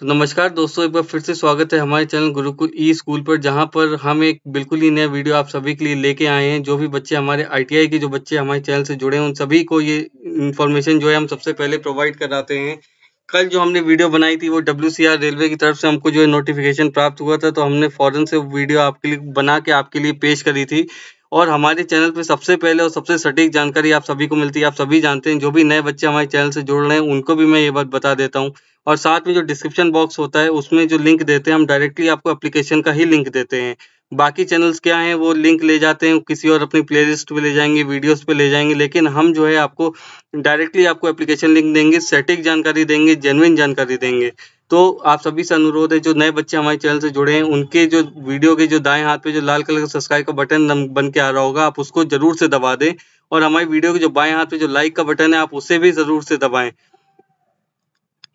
तो नमस्कार दोस्तों एक बार फिर से स्वागत है हमारे चैनल गुरुकुल ई स्कूल पर जहां पर हम एक बिल्कुल ही नया वीडियो आप सभी के लिए लेके आए हैं जो भी बच्चे हमारे आईटीआई के जो बच्चे हमारे चैनल से जुड़े हैं उन सभी को ये इन्फॉर्मेशन जो है हम सबसे पहले प्रोवाइड कराते हैं कल जो हमने वीडियो बनाई थी वो डब्ल्यू रेलवे की तरफ से हमको जो है नोटिफिकेशन प्राप्त हुआ था तो हमने फ़ौरन से वीडियो आपके लिए बना के आपके लिए पेश करी थी और हमारे चैनल पे सबसे पहले और सबसे सटीक जानकारी आप सभी को मिलती है आप सभी जानते हैं जो भी नए बच्चे हमारे चैनल से जुड़ रहे हैं उनको भी मैं ये बात बता देता हूँ और साथ में जो डिस्क्रिप्शन बॉक्स होता है उसमें जो लिंक देते हैं हम डायरेक्टली आपको एप्लीकेशन का ही लिंक देते हैं बाकी चैनल्स क्या हैं वो लिंक ले जाते हैं किसी और अपनी प्लेलिस्ट पे ले जाएंगे वीडियोस पे ले जाएंगे लेकिन हम जो है आपको डायरेक्टली आपको एप्लीकेशन लिंक देंगे सटीक जानकारी देंगे जेनविन जानकारी देंगे तो आप सभी से अनुरोध है जो नए बच्चे हमारे चैनल से जुड़े हैं उनके जो वीडियो के जो दाएं हाथ पे जो लाल कलर का सब्सक्राइब का बटन बन के आ रहा होगा आप उसको जरूर से दबा दें और हमारी वीडियो के जो बाएं हाथ पे जो लाइक का बटन है आप उसे भी जरूर से दबाएं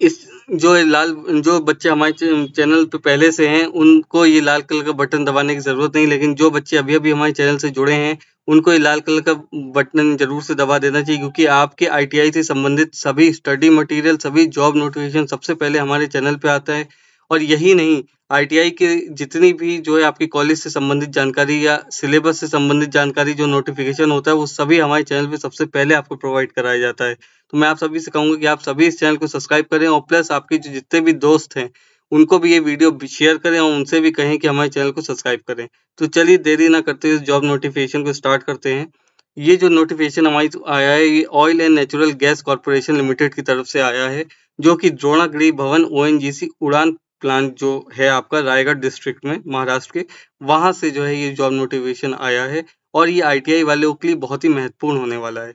इस जो लाल जो बच्चे हमारे चैनल पे पहले से हैं उनको ये लाल कलर का बटन दबाने की ज़रूरत नहीं लेकिन जो बच्चे अभी अभी हमारे चैनल से जुड़े हैं उनको ये लाल कलर का बटन जरूर से दबा देना चाहिए क्योंकि आपके आईटीआई से संबंधित सभी स्टडी मटेरियल सभी जॉब नोटिफिकेशन सबसे पहले हमारे चैनल पे आता है और यही नहीं आईटीआई के जितनी भी जो है आपकी कॉलेज से संबंधित जानकारी या सिलेबस से संबंधित जानकारी जो नोटिफिकेशन होता है वो सभी हमारे चैनल पे सबसे पहले आपको प्रोवाइड कराया जाता है तो मैं आप सभी से कहूँगा कि आप सभी इस चैनल को सब्सक्राइब करें और प्लस आपके जो जितने भी दोस्त हैं उनको भी ये वीडियो शेयर करें और उनसे भी कहें कि हमारे चैनल को सब्सक्राइब करें तो चलिए देरी ना करते हुए जॉब नोटिफिकेशन को स्टार्ट करते हैं ये जो नोटिफिकेशन हमारी तो आया है ये oil and natural gas corporation limited की तरफ से आया है जो कि द्रोणागिरी भवन ओ उड़ान प्लांट जो है आपका रायगढ़ डिस्ट्रिक्ट में महाराष्ट्र के वहाँ से जो है ये जॉब नोटिफिकेशन आया है और ये आईटीआई वालों के लिए बहुत ही महत्वपूर्ण होने वाला है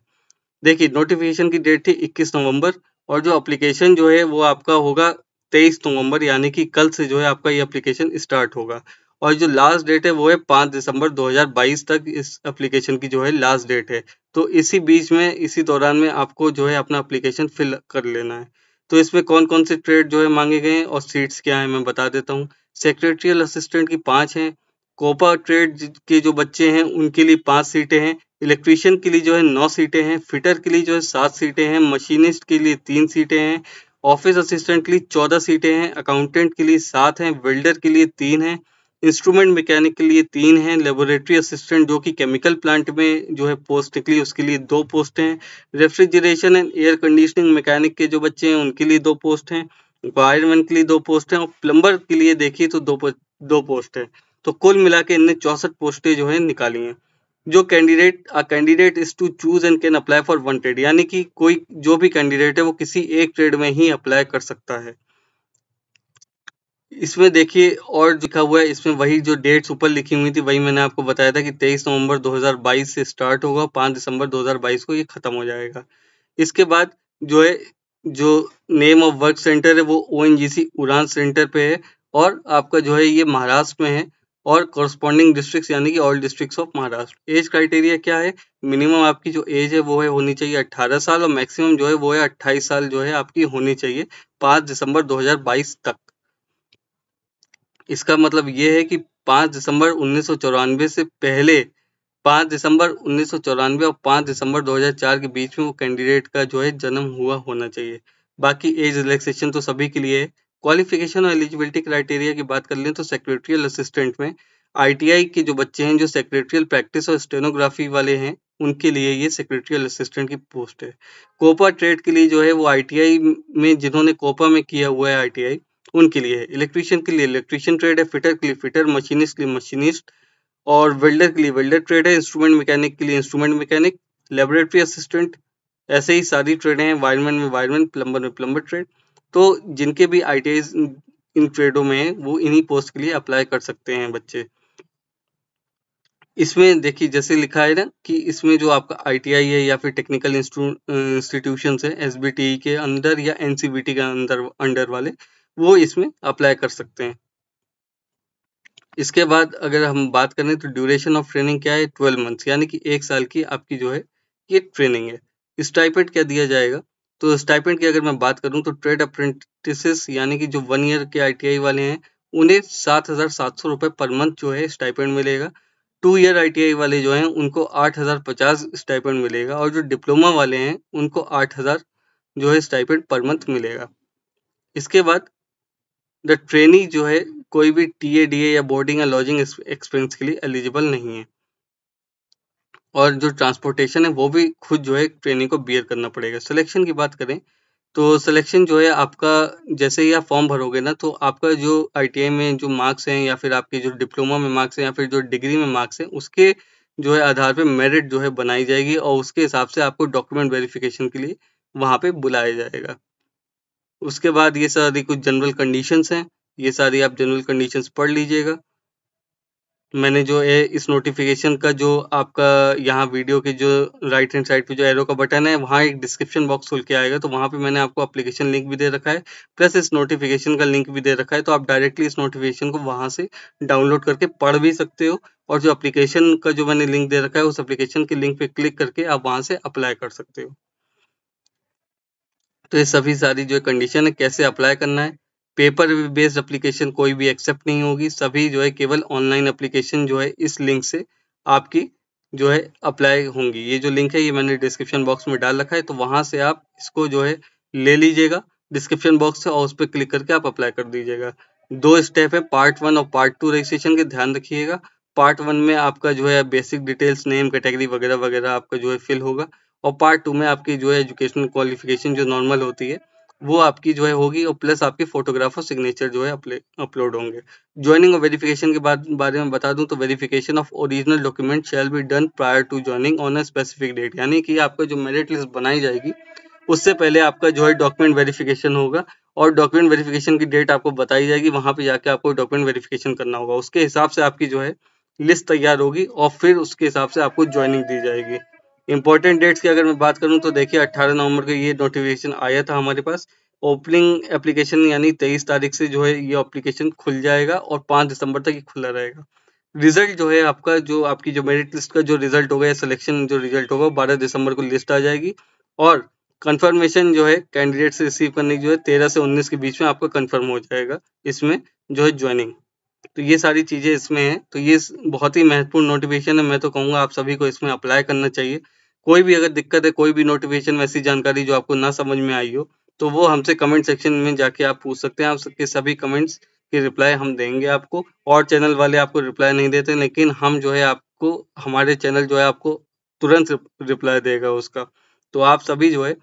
देखिए नोटिफिकेशन की डेट थी 21 नवंबर और जो अप्लीकेशन जो है वो आपका होगा 23 नवंबर यानी कि कल से जो है आपका ये अप्लीकेशन स्टार्ट होगा और जो लास्ट डेट है वो है पाँच दिसंबर 2022 तक इस एप्लीकेशन की जो है लास्ट डेट है तो इसी बीच में इसी दौरान में आपको जो है अपना एप्लीकेशन फिल कर लेना है तो इसमें कौन कौन से ट्रेड जो है मांगे गए हैं और सीट्स क्या है मैं बता देता हूँ सेक्रेटरियल असिस्टेंट की पाँच हैं कोपा ट्रेड के जो बच्चे हैं उनके लिए पाँच सीटें हैं इलेक्ट्रीशियन के लिए जो है नौ सीटें हैं फिटर के लिए जो है सात सीटें हैं मशीनिस्ट के लिए तीन सीटें हैं ऑफिस असिस्टेंट के लिए चौदह सीटें हैं अकाउंटेंट के लिए सात हैं वेल्डर के लिए तीन हैं इंस्ट्रूमेंट मैकेनिक के लिए तीन हैं लेबोरेटरी असिस्टेंट जो कि केमिकल प्लांट में जो है पोस्ट निकली उसके लिए दो पोस्ट हैं refrigeration and air conditioning mechanic के जो बच्चे हैं उनके लिए दो पोस्ट हैं वायरमैन के लिए दो पोस्ट हैं और प्लम्बर के लिए देखिए तो दो दो पोस्ट है तो कुल मिला के इनने चौसठ पोस्टें जो है निकाली हैं जो candidate a candidate is to choose and can apply for one trade यानी कि कोई जो भी कैंडिडेट है वो किसी एक ट्रेड में ही अप्लाई कर सकता है इसमें देखिए और लिखा हुआ है इसमें वही जो डेट्स ऊपर लिखी हुई थी वही मैंने आपको बताया था कि 23 नवंबर 2022 से स्टार्ट होगा 5 दिसंबर 2022 को ये खत्म हो जाएगा इसके बाद जो है जो नेम ऑफ वर्क सेंटर है वो ओ उड़ान सेंटर पे है और आपका जो है ये महाराष्ट्र में है और कॉरस्पॉन्डिंग डिस्ट्रिक्ट यानी कि all district of Maharashtra age criteria क्या है मिनिमम आपकी जो एज है वो है होनी चाहिए अट्ठारह साल और मैक्सिमम जो है वो है अट्ठाईस साल जो है आपकी होनी चाहिए पाँच दिसंबर 2022 तक इसका मतलब ये है कि 5 दिसंबर उन्नीस से पहले 5 दिसंबर उन्नीस और 5 दिसंबर 2004 के बीच में वो कैंडिडेट का जो है जन्म हुआ होना चाहिए बाकी एज रिलैक्सेशन तो सभी के लिए है क्वालिफिकेशन और एलिजिबिलिटी क्राइटेरिया की बात कर लें तो सेक्रेटरियल असिस्टेंट में आईटीआई के जो बच्चे हैं जो सेक्रेटरियल प्रैक्टिस और स्टेनोग्राफी वाले हैं उनके लिए ये सेक्रेटरियल असिस्टेंट की पोस्ट है कोपा ट्रेड के लिए जो है वो आईटीआई में जिन्होंने कोपा में किया हुआ है आईटीआई उनके लिए है इलेक्ट्रीशियन के लिए इलेक्ट्रीशियन ट्रेड है फिटर के लिए फिटर मशीनिस्ट के लिए मशीनिस्ट और वेल्डर के लिए वेल्डर ट्रेड है इंस्ट्रूमेंट मैकेनिक के लिए इंस्ट्रूमेंट मैकेनिक लेबोरेटरी असिस्टेंट ऐसे ही सारी ट्रेडें हैं वायरमैन में वायरमैन प्लम्बर में प्लम्बर ट्रेड तो जिनके भी आई इन ट्रेडों में है वो इन्हीं पोस्ट के लिए अप्लाई कर सकते हैं बच्चे इसमें देखिए जैसे लिखा है ना कि इसमें जो आपका आईटीआई है या फिर टेक्निकल इंस्टीट्यूशन है एसबीटी के अंदर या एनसीबीटी के अंदर अंडर वाले वो इसमें अप्लाई कर सकते हैं इसके बाद अगर हम बात करें तो ड्यूरेशन ऑफ ट्रेनिंग क्या है ट्वेल्व मंथ्स यानी कि एक साल की आपकी जो है ये ट्रेनिंग है स्टाइपेंट क्या दिया जाएगा तो स्टाइपेंट की अगर मैं बात करूं तो ट्रेड अप्रेंटिस यानी कि जो वन ईयर के आईटीआई वाले हैं उन्हें सात हजार सात सौ रुपये पर मंथ जो है स्टाइपेंट मिलेगा टू ईयर आईटीआई वाले जो हैं उनको आठ हजार पचास स्टाइपेंट मिलेगा और जो डिप्लोमा वाले हैं उनको आठ हजार जो है स्टाइपेंट पर मंथ मिलेगा इसके बाद द ट्रेनी जो है कोई भी टी ए डी ए या बोर्डिंग या लॉजिंग एक्सपीरियंस के लिए एलिजिबल नहीं है और जो ट्रांसपोर्टेशन है वो भी खुद जो है ट्रेनी को बियर करना पड़ेगा सिलेक्शन की बात करें तो सिलेक्शन जो है आपका जैसे ही आप फॉर्म भरोगे ना तो आपका जो आई में जो मार्क्स हैं या फिर आपके जो डिप्लोमा में मार्क्स हैं या फिर जो डिग्री में मार्क्स हैं उसके जो है आधार पे मेरिट जो है बनाई जाएगी और उसके हिसाब से आपको डॉक्यूमेंट वेरिफिकेशन के लिए वहाँ पे बुलाया जाएगा उसके बाद ये सारी कुछ जनरल कंडीशंस हैं ये सारी आप जनरल कंडीशंस पढ़ लीजिएगा मैंने जो है इस नोटिफिकेशन का जो आपका यहाँ वीडियो के जो राइट हैंड साइड पे जो एरो का बटन है वहाँ एक डिस्क्रिप्शन बॉक्स खुल के आएगा तो वहाँ पे मैंने आपको एप्लीकेशन लिंक भी दे रखा है प्लस इस नोटिफिकेशन का लिंक भी दे रखा है तो आप डायरेक्टली इस नोटिफिकेशन को वहाँ से डाउनलोड करके पढ़ भी सकते हो और जो अप्लीकेशन का जो मैंने लिंक दे रखा है उस एप्लीकेशन के लिंक पे क्लिक करके आप वहाँ से अप्लाई कर सकते हो तो ये सभी सारी जो कंडीशन है कैसे अप्लाई करना है पेपर बेस्ड अप्लीकेशन कोई भी एक्सेप्ट नहीं होगी सभी जो है केवल ऑनलाइन अप्लीकेशन जो है इस लिंक से आपकी जो है अप्लाई होंगी ये जो लिंक है ये मैंने डिस्क्रिप्शन बॉक्स में डाल रखा है तो वहां से आप इसको जो है ले लीजिएगा डिस्क्रिप्शन बॉक्स से और उस पर क्लिक करके आप अप्लाई कर दीजिएगा दो स्टेप है पार्ट वन और पार्ट टू रजिस्ट्रेशन के ध्यान रखिएगा पार्ट वन में आपका जो है बेसिक डिटेल्स नेम कैटेगरी वगैरह वगैरह आपका जो है फिल होगा और पार्ट टू में आपकी जो है एजुकेशनल क्वालिफिकेशन जो नॉर्मल होती है वो आपकी जो है होगी और प्लस आपकी फोटोग्राफ और सिग्नेचर जो है अपलोड होंगे ज्वाइनिंग और वेरिफिकेशन के बाद बारे में बता दूं तो verification of original document shall be done prior to joining on a specific date यानी कि आपका जो मेरिट लिस्ट बनाई जाएगी उससे पहले आपका जो है डॉक्यूमेंट वेरिफिकेशन होगा और डॉक्यूमेंट वेरिफिकेशन की डेट आपको बताई जाएगी वहां पर जाके आपको डॉक्यूमेंट वेरिफिकेशन करना होगा उसके हिसाब से आपकी जो है लिस्ट तैयार होगी और फिर उसके हिसाब से आपको ज्वाइनिंग दी जाएगी इंपॉर्टेंट डेट्स की अगर मैं बात करूं तो देखिए 18 नवंबर को ये नोटिफिकेशन आया था हमारे पास ओपनिंग एप्लीकेशन यानी 23 तारीख से जो है ये एप्लीकेशन खुल जाएगा और 5 दिसंबर तक ये खुला रहेगा रिजल्ट जो है आपका जो आपकी जो मेरिट लिस्ट का जो रिजल्ट होगा या सिलेक्शन जो रिजल्ट होगा बारह दिसंबर को लिस्ट आ जाएगी और कंफर्मेशन जो है कैंडिडेट से रिसीव करने की जो है तेरह से उन्नीस के बीच में आपका कंफर्म हो जाएगा इसमें जो है ज्वाइनिंग तो ये सारी चीज़ें इसमें हैं तो ये बहुत ही महत्वपूर्ण नोटिफिकेशन है मैं तो कहूँगा आप सभी को इसमें अप्लाई करना चाहिए कोई भी अगर दिक्कत है कोई भी नोटिफिकेशन वैसी जानकारी जो आपको ना समझ में आई हो तो वो हमसे कमेंट सेक्शन में जाके आप पूछ सकते हैं आपके सभी कमेंट्स की रिप्लाई हम देंगे आपको और चैनल वाले आपको रिप्लाई नहीं देते लेकिन हम जो है आपको हमारे चैनल जो है आपको तुरंत रिप्लाई देगा उसका तो आप सभी जो है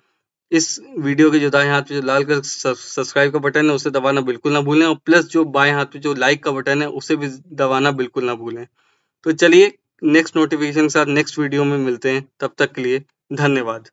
इस वीडियो के जो दाएं हाथ पे जो लाल कलर सब्सक्राइब का बटन है उसे दबाना बिल्कुल ना भूलें और प्लस जो बाएं हाथ पे जो लाइक का बटन है उसे भी दबाना बिल्कुल ना भूलें तो चलिए नेक्स्ट नोटिफिकेशन के साथ नेक्स्ट वीडियो में मिलते हैं तब तक के लिए धन्यवाद